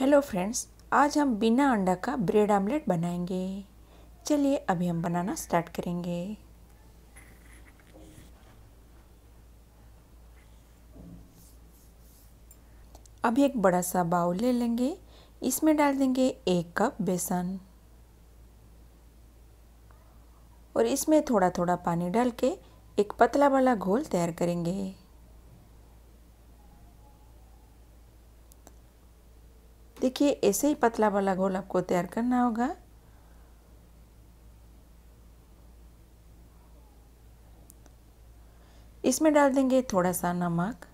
hello friends आज हम बिना अंडा का ब्रेड आमलेट बनाएंगे चलिए अभी हम बनाना स्टार्ट करेंगे अब एक बड़ा सा बाउल ले लेंगे इसमें डाल देंगे एक कप बेसन और इसमें थोड़ा थोड़ा पानी डाल के एक पतला वाला घोल तैयार करेंगे देखिए ऐसे ही पतला वाला घोल आपको तैयार करना होगा इसमें डाल देंगे थोड़ा सा नमक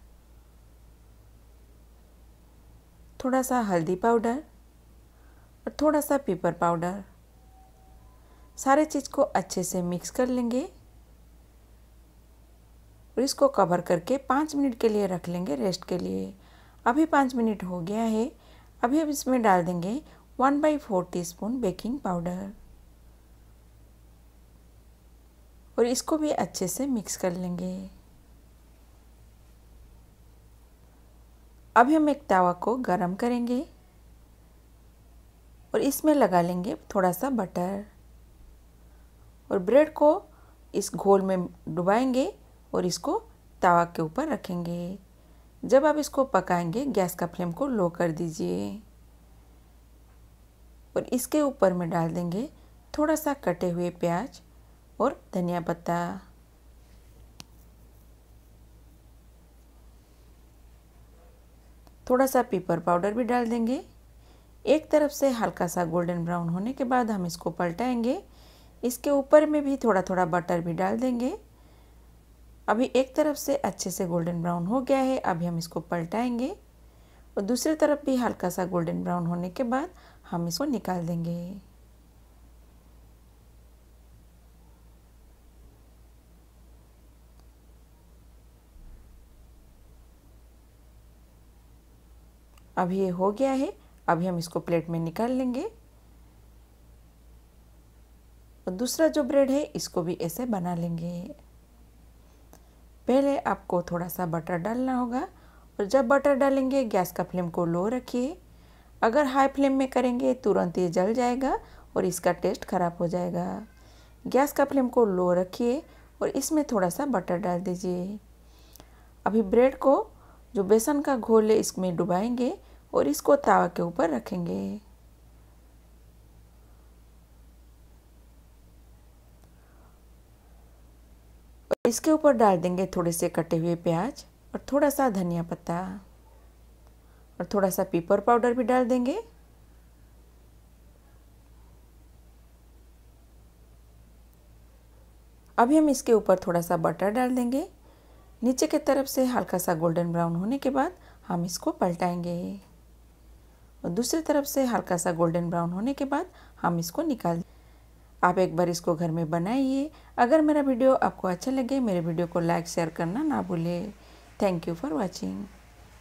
थोड़ा सा हल्दी पाउडर और थोड़ा सा पेपर पाउडर सारे चीज़ को अच्छे से मिक्स कर लेंगे और इसको कवर करके पाँच मिनट के लिए रख लेंगे रेस्ट के लिए अभी पाँच मिनट हो गया है अभी अब इसमें डाल देंगे one by four tea baking powder और इसको भी अच्छे से मिक्स कर लेंगे अभी हम एक तवा को गरम करेंगे और इसमें लगा लेंगे थोड़ा सा बटर और ब्रेड को इस घोल में डुबाएंगे और इसको तवा के ऊपर रखेंगे जब आप इसको पकाएंगे गैस का फ्लेम को लो कर दीजिए और इसके ऊपर में डाल देंगे थोड़ा सा कटे हुए प्याज और धनिया पत्ता थोड़ा सा पीपर पाउडर भी डाल देंगे एक तरफ से हल्का सा गोल्डन ब्राउन होने के बाद हम इसको पलटाएंगे इसके ऊपर में भी थोड़ा थोड़ा बटर भी डाल देंगे अभी एक तरफ से अच्छे से गोल्डन ब्राउन हो गया है अभी हम इसको पलटाएंगे और दूसरी तरफ भी हल्का सा गोल्डन ब्राउन होने के बाद हम इसको निकाल देंगे अभी ये हो गया है अभी हम इसको प्लेट में निकाल लेंगे और दूसरा जो ब्रेड है इसको भी ऐसे बना लेंगे पहले आपको थोड़ा सा बटर डालना होगा और जब बटर डालेंगे गैस का फ्लेम को लो रखिए अगर हाई फ्लेम में करेंगे तुरंत ये जल जाएगा और इसका टेस्ट ख़राब हो जाएगा गैस का फ्लेम को लो रखिए और इसमें थोड़ा सा बटर डाल दीजिए अभी ब्रेड को जो बेसन का घोल है इसमें डुबाएंगे और इसको तावा के ऊपर रखेंगे इसके ऊपर डाल देंगे थोड़े से कटे हुए प्याज और थोड़ा सा धनिया पत्ता और थोड़ा सा पीपर पाउडर भी डाल देंगे अभी हम इसके ऊपर थोड़ा सा बटर डाल देंगे नीचे की तरफ से हल्का सा गोल्डन ब्राउन होने के बाद हम इसको पलटाएंगे और दूसरी तरफ से हल्का सा गोल्डन ब्राउन होने के बाद हम इसको निकाल देंगे आप एक बार इसको घर में बनाइए अगर मेरा वीडियो आपको अच्छा लगे मेरे वीडियो को लाइक शेयर करना ना भूलें थैंक यू फॉर वॉचिंग